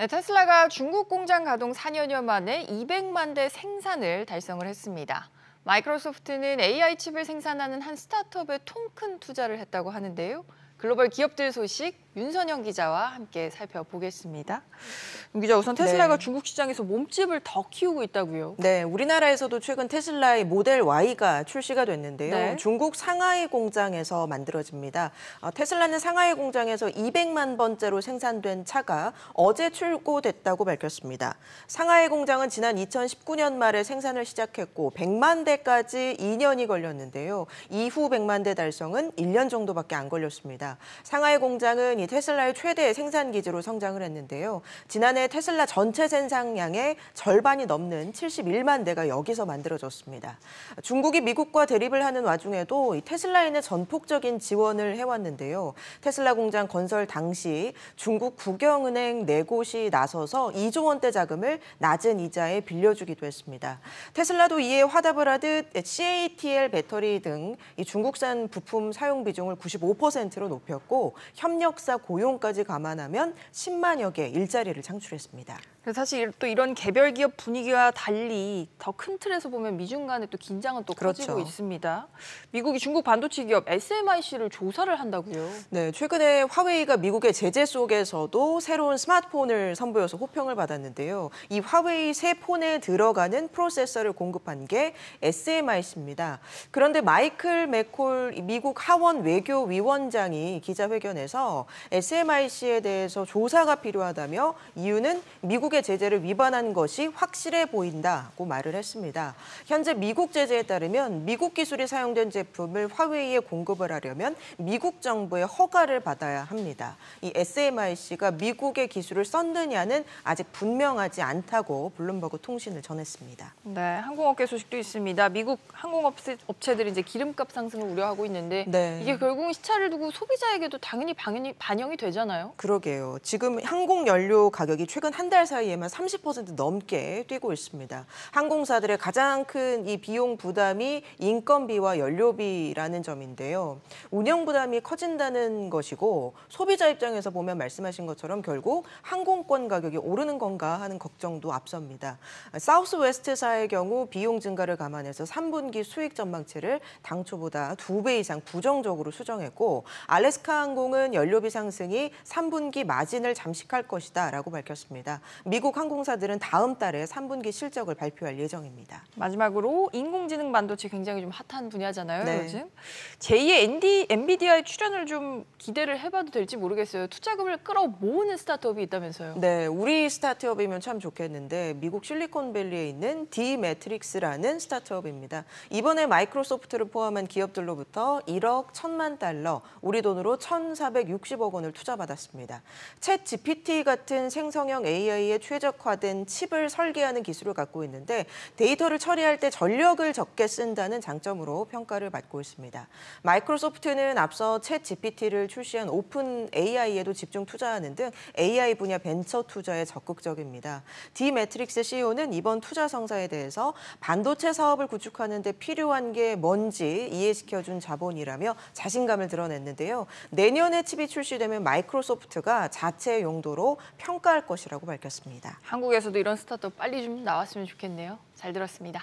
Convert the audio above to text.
네, 테슬라가 중국 공장 가동 4년여 만에 200만 대 생산을 달성을 했습니다. 마이크로소프트는 AI 칩을 생산하는 한 스타트업에 통큰 투자를 했다고 하는데요. 글로벌 기업들 소식 윤선영 기자와 함께 살펴보겠습니다. 윤 기자, 우선 테슬라가 네. 중국 시장에서 몸집을 더 키우고 있다고요? 네, 우리나라에서도 최근 테슬라의 모델 Y가 출시가 됐는데요. 네. 중국 상하이 공장에서 만들어집니다. 어, 테슬라는 상하이 공장에서 200만 번째로 생산된 차가 어제 출고됐다고 밝혔습니다. 상하이 공장은 지난 2019년 말에 생산을 시작했고 100만 대까지 2년이 걸렸는데요. 이후 100만 대 달성은 1년 정도밖에 안 걸렸습니다. 상하이 공장은 윈이 테슬라의 최대 생산 기지로 성장을 했는데요. 지난해 테슬라 전체 생산량의 절반이 넘는 71만 대가 여기서 만들어졌습니다. 중국이 미국과 대립을 하는 와중에도 테슬라에는 전폭적인 지원을 해왔는데요. 테슬라 공장 건설 당시 중국 국영은행 네 곳이 나서서 2조 원대 자금을 낮은 이자에 빌려주기도 했습니다. 테슬라도 이에 화답을 하듯 CATL 배터리 등 중국산 부품 사용 비중을 95%로 높였고 협력사 기사 고용까지 감안하면 10만여 개 일자리를 창출했습니다. 사실 또 이런 개별 기업 분위기와 달리 더 큰 틀에서 보면 미중 간의 또 긴장은 또 그렇죠. 커지고 있습니다. 미국이 중국 반도체 기업 SMIC를 조사를 한다고요. 네, 최근에 화웨이가 미국의 제재 속에서도 새로운 스마트폰을 선보여서 호평을 받았는데요. 이 화웨이 새 폰에 들어가는 프로세서를 공급한 게 SMIC입니다. 그런데 마이클 맥콜 미국 하원 외교위원장이 기자회견에서 SMIC에 대해서 조사가 필요하다며 이유는 미국의 제재를 위반한 것이 확실해 보인다고 말을 했습니다. 현재 미국 제재에 따르면 미국 기술이 사용된 제품을 화웨이에 공급을 하려면 미국 정부의 허가를 받아야 합니다. 이 SMIC가 미국의 기술을 썼느냐는 아직 분명하지 않다고 블룸버그 통신을 전했습니다. 네, 항공업계 소식도 있습니다. 미국 항공업체들이 이제 기름값 상승을 우려하고 있는데 네. 이게 결국 은 시차를 두고 소비자에게도 당연히 방연히 반영이 되잖아요. 그러게요. 지금 항공 연료 가격이 최근 한 달 사이에만 30% 넘게 뛰고 있습니다. 항공사들의 가장 큰 이 비용 부담이 인건비와 연료비라는 점인데요. 운영 부담이 커진다는 것이고 소비자 입장에서 보면 말씀하신 것처럼 결국 항공권 가격이 오르는 건가 하는 걱정도 앞섭니다. 사우스웨스트사의 경우 비용 증가를 감안해서 3분기 수익 전망치를 당초보다 2배 이상 부정적으로 수정했고 알래스카 항공은 연료비 상 상승이 3분기 마진을 잠식할 것이다 라고 밝혔습니다. 미국 항공사들은 다음 달에 3분기 실적을 발표할 예정입니다. 마지막으로 인공지능 반도체 굉장히 좀 핫한 분야잖아요, 네. 요즘. 제2의 ND, 엔비디아의 출연을 좀 기대를 해봐도 될지 모르겠어요. 투자금을 끌어모으는 스타트업이 있다면서요. 네, 우리 스타트업이면 참 좋겠는데 미국 실리콘밸리에 있는 d m a t r i x 라는 스타트업입니다. 이번에 마이크로소프트를 포함한 기업들로부터 1억 1천만 달러, 우리 돈으로 1,460억 3억 원을 투자받았습니다. 챗 GPT 같은 생성형 AI에 최적화된 칩을 설계하는 기술을 갖고 있는데 데이터를 처리할 때 전력을 적게 쓴다는 장점으로 평가를 받고 있습니다. 마이크로소프트는 앞서 챗 GPT를 출시한 오픈 AI에도 집중 투자하는 등 AI 분야 벤처 투자에 적극적입니다. 디매트릭스 CEO는 이번 투자 성사에 대해서 반도체 사업을 구축하는 데 필요한 게 뭔지 이해시켜준 자본이라며 자신감을 드러냈는데요. 내년에 칩이 출시 실시되면 마이크로소프트가 자체 용도로 평가할 것이라고 밝혔습니다. 한국에서도 이런 스타트업 빨리 좀 나왔으면 좋겠네요. 잘 들었습니다.